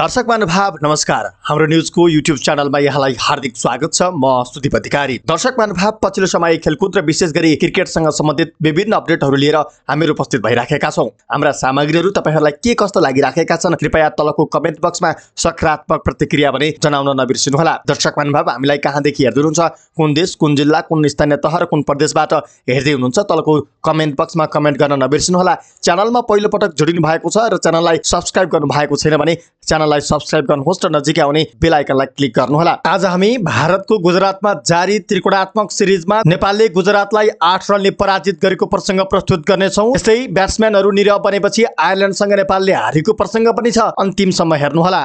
दर्शक महानुभाव नमस्कार हाम्रो न्युजको युट्युब च्यानलमा यहाँलाई हार्दिक स्वागत छ म सुदीप अधिकारी दर्शक महानुभाव पछिल्लो समय खेलकुद र विशेष गरी क्रिकेटसँग सम्बन्धित विभिन्न अपडेटहरू लिएर हामीहरू उपस्थित भइराखेका छौँ हाम्रा सामग्रीहरू तपाईँहरूलाई के कस्तो लागिराखेका छन् कृपया तलको कमेन्ट बक्समा सकारात्मक प्रतिक्रिया भने जनाउन नबिर्सिनुहोला दर्शक महानुभाव हामीलाई कहाँदेखि हेर्दै हुनुहुन्छ कुन देश कुन जिल्ला कुन स्थानीय तह र कुन प्रदेशबाट हेर्दै हुनुहुन्छ तलको कमेन्ट बक्समा कमेन्ट गर्न नबिर्सिनुहोला च्यानलमा पहिलोपटक जोडिनु भएको छ र च्यानललाई सब्सक्राइब गर्नु भएको छैन भने च्यानललाई सब्सक्राइब गर्नुहोस् र नजिकै आउने बेलायकनलाई क्लिक गर्नुहोला आज हामी भारतको गुजरातमा जारी त्रिकोणात्मक सिरिजमा नेपालले गुजरातलाई आठ रनले पराजित गरेको प्रसङ्ग प्रस्तुत गर्नेछौँ यस्तै ब्याट्सम्यानहरू निरव बनेपछि आयरल्यान्डसँग नेपालले हारेको प्रसङ्ग पनि छ अन्तिमसम्म हेर्नुहोला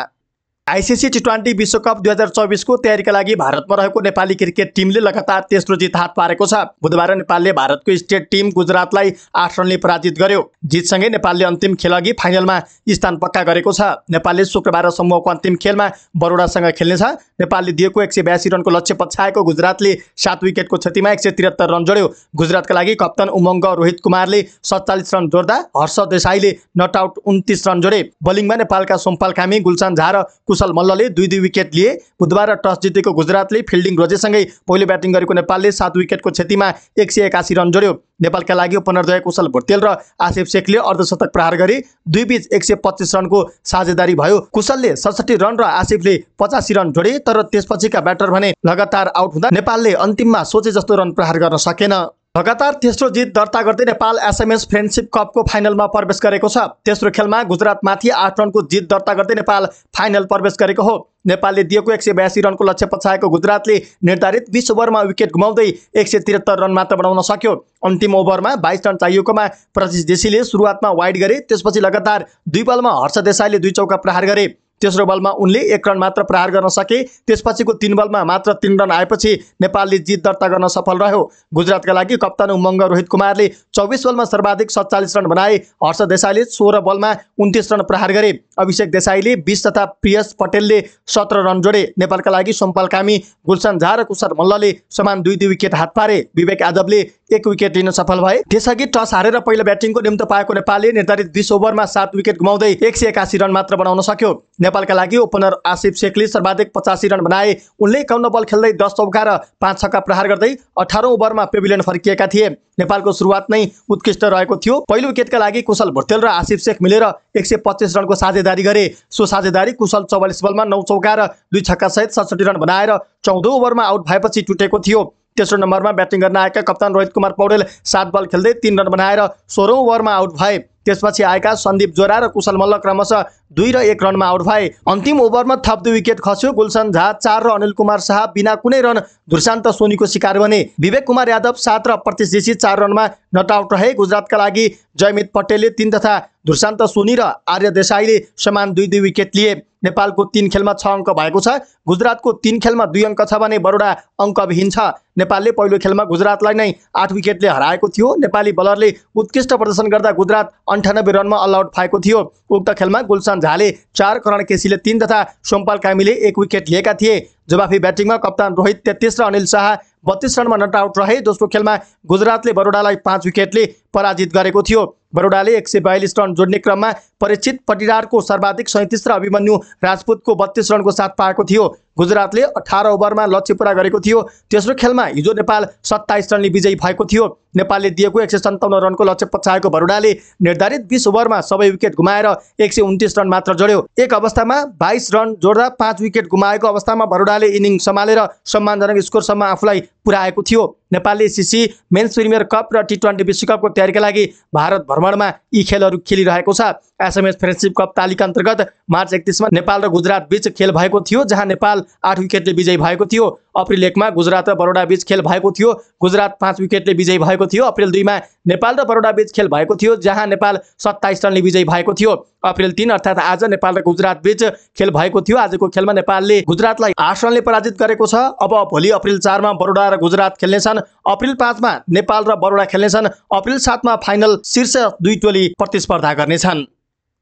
आइसिसी टी ट्वेन्टी विश्वकप दुई हजार चौबिसको तयारीका लागि भारतमा रहेको नेपाली क्रिकेट टिमले लगातार तेस्रो जित हात पारेको छ बुधबार नेपालले भारतको स्टेट टिम गुजरातलाई आठ रनले पराजित गर्यो जितसँगै नेपालले अन्तिम खेल अघि फाइनलमा स्थान पक्का गरेको छ नेपालले शुक्रबार समूहको अन्तिम खेलमा बरोडासँग खेल्नेछ नेपालले दिएको एक रनको लक्ष्य पछ्याएको गुजरातले सात विकेटको क्षतिमा एक रन जोड्यो गुजरातका लागि कप्तान उमङ्ग रोहित कुमारले सत्तालिस रन जोड्दा हर्ष देसाईले नट आउट उन्तिस रन जोडे बलिङमा नेपालका सोमपाल खामी गुलसान झा र कुशल मल्लले दुई दुई विकेट लिए बुधबार टस जितेको गुजरातले फिल्डिङ रोजेसँगै पहिलो ब्याटिङ गरेको नेपालले सात विकेटको क्षतिमा एक सय एकासी रन जोड्यो नेपालका लागि ओपनरद्वय कुशल भुटेल र आसिफ शेखले अर्धशतक प्रहार गरी दुई बिच एक सय पच्चिस रनको साझेदारी भयो कुशलले सडसठी रन र आसिफले पचासी रन जोडे तर त्यसपछिका ब्याटर भने लगातार आउट हुँदा नेपालले अन्तिममा सोचे जस्तो रन प्रहार गर्न सकेन लगातार तेस्रो जित दर्ता गर्दै नेपाल एसएमएस फ्रेन्डसिप कपको फाइनलमा प्रवेश गरेको छ तेस्रो खेलमा गुजरातमाथि आठ रनको जित दर्ता गर्दै नेपाल फाइनल प्रवेश गरेको हो नेपालले दिएको एक सय बयासी रनको लक्ष्य पछाएको गुजरातले निर्धारित बिस ओभरमा विकेट गुमाउँदै एक सय त्रिहत्तर रन मात्र बनाउन सक्यो अन्तिम ओभरमा बाइस रन चाहिएकोमा प्रजिस देशीले सुरुवातमा वाइड गरे त्यसपछि लगातार दुई बलमा हर्ष देसाईले दुई चौका प्रहार गरे तेस्रो बलमा उनले एक रन मात्र प्रहार गर्न सके त्यसपछिको तिन बलमा मात्र तिन रन आएपछि नेपालले जित दर्ता गर्न सफल रह्यो गुजरातका लागि कप्तान उमङ्ग रोहित कुमारले चौबिस बलमा सर्वाधिक सत्तालिस रन बनाए हर्ष देसाईले सोह्र बलमा उन्तिस रन प्रहार गरे अभिषेक देसाईले बिस तथा प्रियस पटेलले सत्र रन जोडे नेपालका लागि सोमपाल कामी गुलसन झा र कुशर मल्लले समान दुई दुई विकेट हात पारे विवेक यादवले एक विकेट लिन सफल भए त्यसअघि टस हारेर पहिलो ब्याटिङको निम्तो पाएको नेपालले निर्धारित बिस ओभरमा सात विकेट गुमाउँदै एक सय एकासी रन मात्र बनाउन सक्यो नेपालका लागि ओपनर आसिफ शेखले सर्वाधिक पचासी रन बनाए उनले एकाउन्न बल खेल्दै दस चौका र पाँच छक्का प्रहार गर्दै अठारौँ ओभरमा पेभिलियन फर्किएका थिए नेपालको सुरुवात नै उत्कृष्ट रहेको थियो पहिलो विकेटका लागि कुशल भोटेल र आसिफ शेख मिलेर एक सय पच्चिस रनको साझेदारी गरे सो साझेदारी कुशल चौवालिस बलमा नौ चौका र दुई छक्का सहित सडसठी रन बनाएर चौधौँ ओभरमा आउट भएपछि टुटेको थियो तेस्रो नम्बरमा ब्याटिङ गर्न आएका कप्तान रोहित कुमार पौडेल सात बल खेल्दै तिन रन बनाएर सोह्रौँ ओभरमा आउट भए त्यसपछि आएका सन्दीप जोरा र कुशल मल्ल क्रमशः दुई र एक रनमा आउट भए अन्तिम ओभरमा थप दुई विकेट खस्यो गुलसन झा चार र अनिल कुमार शाह बिना कुनै रन दुर्शान्त सोनीको शिकार बने विवेक कुमार यादव सात र प्रतिश जेसी चार रनमा नट आउट रहे गुजरातका लागि जयमित पटेलले तिन तथा दुर्शान्त सोनी र आर्य देसाईले समान दुई दुई विकेट लिए नेपालको तिन खेलमा छ अङ्क भएको छ गुजरातको तिन खेलमा दुई अङ्क छ भने बडोडा अङ्कविहीन छ नेपालले पहिलो खेलमा गुजरातलाई नै आठ विकेटले हराएको थियो नेपाली बलरले उत्कृष्ट प्रदर्शन गर्दा गुजरात अन्ठानब्बे रनमा अल आउट भएको थियो उक्त खेलमा गुलसन झाले चार करण केसीले तिन तथा सोमपाल कामीले एक विकेट लिएका थिए जवाफी ब्याटिङमा कप्तान रोहित तेत्तिस र अनिल शाह बत्तिस रनमा नट आउट रहे दोस्रो खेलमा गुजरातले बडोडालाई पाँच विकेटले पराजित गरेको थियो बडोडाले एक सय बयालिस रन जोड्ने क्रममा परिचित पटिरारको सर्वाधिक सैँतिस र अभिमन्यु राजपूतको बत्तिस रनको साथ पाएको थियो गुजरातले अठार ओभरमा लक्ष्य पुरा गरेको थियो तेस्रो खेलमा हिजो नेपाल सत्ताइस रनले विजयी भएको थियो नेपालले दिएको एक सय सन्ताउन्न रनको लक्ष्य पछाएको भरुडाले निर्धारित बिस ओभरमा सबै विकेट गुमाएर एक सय उन्तिस रन मात्र जोड्यो एक अवस्थामा बाइस रन जोड्दा पाँच विकेट गुमाएको अवस्थामा भरुडाले इनिङ सम्हालेर सम्मानजनक स्कोरसम्म आफूलाई पुर्याएको थियो नेपालले सिसी मेन्स प्रिमियर कप र टी ट्वेन्टी विश्वकपको तयारीका लागि भारत भ्रमणमा यी खेलहरू खेलिरहेको छ एसएमएस फ्रेन्डसिप कप तालिका अन्तर्गत मार्च एकतिसमा नेपाल र गुजरात बीच खेल भएको थियो जहाँ नेपाल आठ विकेटले विजयी भएको थियो अप्रिल एकमा गुजरात र बडोडा बीच खेल भएको थियो गुजरात पाँच विकेटले विजयी भएको थियो अप्रेल दुईमा नेपाल र बडोडा बीच खेल भएको थियो जहाँ नेपाल सत्ताइस रनले विजयी भएको थियो अप्रेल तिन अर्थात् आज नेपाल र गुजरात बीच खेल भएको थियो आजको खेलमा नेपालले गुजरातलाई आठ रनले पराजित गरेको छ अब भोलि अप्रेल चारमा बडोडा र गुजरात खेल्नेछन् अप्रेल पाँचमा नेपाल र बडोडा खेल्नेछन् अप्रेल सातमा फाइनल शीर्ष दुई टोली प्रतिस्पर्धा गर्नेछन्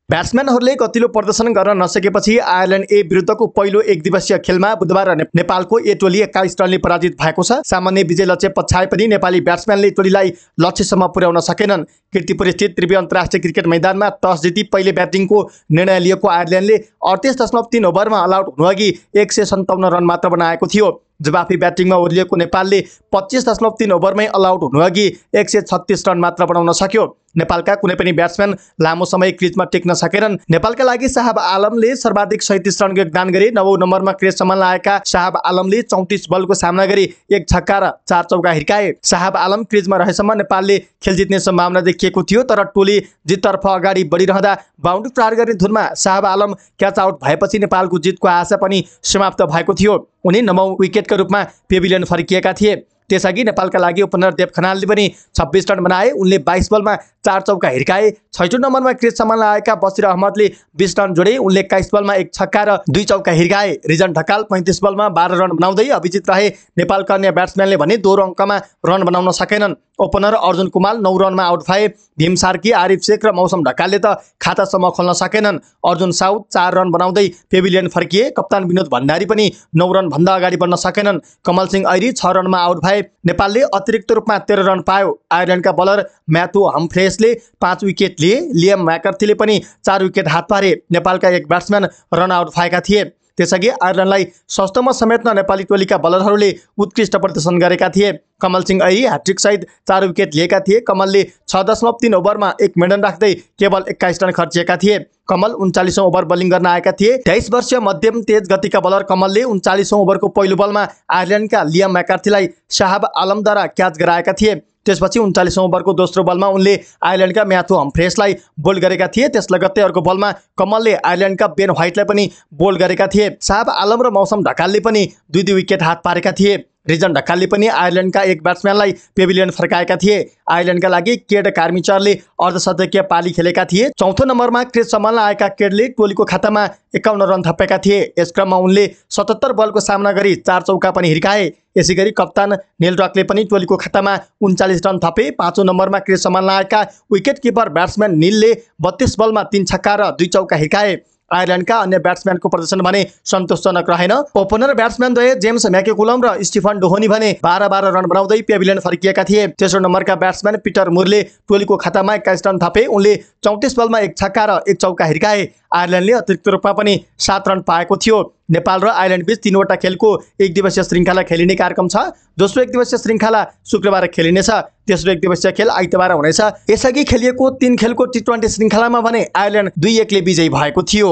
ब्याट्सम्यानहरूले गतिलो प्रदर्शन गर्न नसकेपछि आयरल्यान्ड ए विरुद्धको पहिलो एक दिवसीय खेलमा बुधबार नेपालको ए टोली एक्काइस रनले पराजित भएको छ सामान्य विजय लक्ष्य पछ्याए पनि नेपाली ब्याट्सम्यानले टोलीलाई लक्ष्यसम्म पुर्याउन सकेनन् किर्तिपुरस्थित त्रिवी अन्तर्राष्ट्रिय क्रिकेट मैदानमा टस जिति पहिले ब्याटिङको निर्णय लिएको आयरल्यान्डले अडतिस दशमलव तिन ओभरमा अलआउट हुनुअघि एक सय सन्ताउन्न रन मात्र बनाएको थियो जवाफी ब्याटिङमा ओर्लिएको नेपालले पच्चिस दशमलव तिन ओभरमै अलआउट हुनुअघि एक सय छत्तिस रन मात्र बनाउन सक्यो नेपालका कुनै पनि ब्याट्सम्यान लामो समय क्रिजमा टेक्न सकेनन् नेपालका लागि साहब आलमले सर्वाधिक सैतिस रन योगदान गरी नौ नम्बरमा क्रिजसम्म आएका साहब आलमले चौतिस बलको सामना गरी एक छक्का र चार चौका हिर्काए साहब आलम क्रिजमा रहेसम्म नेपालले खेल जित्ने सम्भावना देखिएको थियो तर टोली जिततर्फ अगाडि बढिरहँदा बााउन्ड्री प्रहार गर्ने धुनमा साहब आलम क्याच आउट भएपछि नेपालको जितको आशा पनि समाप्त भएको थियो उनी नवौँ विकेटको रूपमा पेभिलियन फर्किएका थिए त्यसअघि नेपालका लागि ओपनर देव खनालले पनि छब्बिस रन बनाए उनले बाइस बलमा चार चौका हिर्काए छैटौँ नम्बरमा क्रिज सम्मानलाई आएका बसिर अहमदले बिस रन जोडे उनले एक्काइस बलमा एक छक्का र दुई चौका हिर्काए रिजन ढकाल पैँतिस बलमा बाह्र रन बनाउँदै अभिजित रहे नेपाल कन्या ब्याट्सम्यानले भने दोहोरो अङ्कमा रन बनाउन सकेनन् ओपनर अर्जुन कुमार नौ रनमा आउट भए भीम सार्की आरिफ शेख र मौसम ढकालले त खातासम्म खोल्न सकेनन् अर्जुन साउथ चार रन बनाउँदै पेभिलियन फर्किए कप्तान विनोद भण्डारी पनि नौ रनभन्दा अगाडि बढ्न सकेनन् कमल सिंह ऐरी छ रनमा आउट भए नेपालले अतिरिक्त रूपमा तेह्र रन पायो आयरल्यान्डका बलर म्याथु हम्फ्रेस त्यसले पाँच विकेट लिए लियम म्याकर्थीले पनि चार विकेट हात पारे नेपालका एक ब्याट्सम्यान रन आउट भएका थिए त्यसअघि आयरल्यान्डलाई सस्तोमा समेट्न नेपाली टोलीका बलरहरूले उत्कृष्ट प्रदर्शन गरेका थिए कमल सिंह ऐ ह्याट्रिकसहित चार विकेट लिएका थिए कमलले छ दशमलव तिन ओभरमा एक मेडन राख्दै केवल एक्काइस रन खर्चिएका थिए कमल उन्चालिसौँ ओभर बलिङ गर्न आएका थिए तेइस वर्षीय मध्यम तेज गतिका बलर कमलले उन्चालिसौँ ओभरको पहिलो बलमा आयरल्यान्डका लियम म्याकार्थीलाई शाहब आलमद्वारा क्याच गराएका थिए त्यसपछि उन्चालिस ओभरको दोस्रो बलमा उनले आइल्यान्डका म्याथु हम्फ्रेसलाई बोल गरेका थिए त्यस लगत्तै अर्को बलमा कमलले आइल्यान्डका बेन व्हाइटलाई पनि बोल गरेका थिए साहब आलम र मौसम ढकालले पनि दुई दुई विकेट हात पारेका थिए रिजन ढकालले पनि आयरल्यान्डका एक ब्याट्सम्यानलाई पेभिलियन फर्काएका थिए आयरल्यान्डका लागि केड कार्मिचरले अर्धशतकीय पाली खेलेका थिए चौथो नम्बरमा क्रिस सम्हाल्न आएका केडले टोलीको खातामा एकाउन्न रन थपेका थिए यस क्रममा उनले सतहत्तर बलको सामना गरी चार चौका पनि हिर्काए यसै गरी कप्तान नेलडकले पनि टोलीको खातामा उन्चालिस रन थपे पाँचौँ नम्बरमा क्रिस सम्हाल्न आएका विकेट किपर ब्याट्सम्यान निलले बत्तिस बलमा तिन छक्का र दुई चौका हिर्काए आयरल्यान्डका अन्य ब्याट्सम्यानको प्रदर्शन भने सन्तोषजनक रहेन ओपनर ब्याट्सम्यान ब्याट्सम्यानद्वय जेम्स म्याकेकुलम र स्टिफन डोहोनी भने बाह्र बाह्र रन बनाउँदै पेभिलियन फर्किएका थिए तेस्रो नम्बरका ब्याट्सम्यान पिटर मुरले टोलीको खातामा एक्काइस रन थापे उनले चौतिस बलमा एक छक्का र एक चौका हिर्काए आयरल्यान्डले अतिरिक्त रूपमा पनि सात रन पाएको थियो नेपाल र बीच तिनवटा खेलको एक दिवसीय श्रृङ्खला खेलिने कार्यक्रम छ दोस्रो एक दिवसीय श्रृङ्खला शुक्रबार खेलिनेछ तेस्रो एक दिवसीय खेल आइतबार हुनेछ यसअघि खेलिएको तिन खेलको टी ट्वेन्टी श्रृङ्खलामा भने आयरल्यान्ड दुई एकले विजयी भएको थियो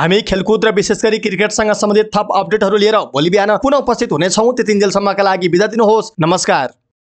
हामी खेलकुद र विशेष गरी क्रिकेटसँग सम्बन्धित थप अपडेटहरू लिएर भोलि बिहान पुनः उपस्थित हुनेछौँ दिनसम्मका लागि बिदा दिनुहोस् नमस्कार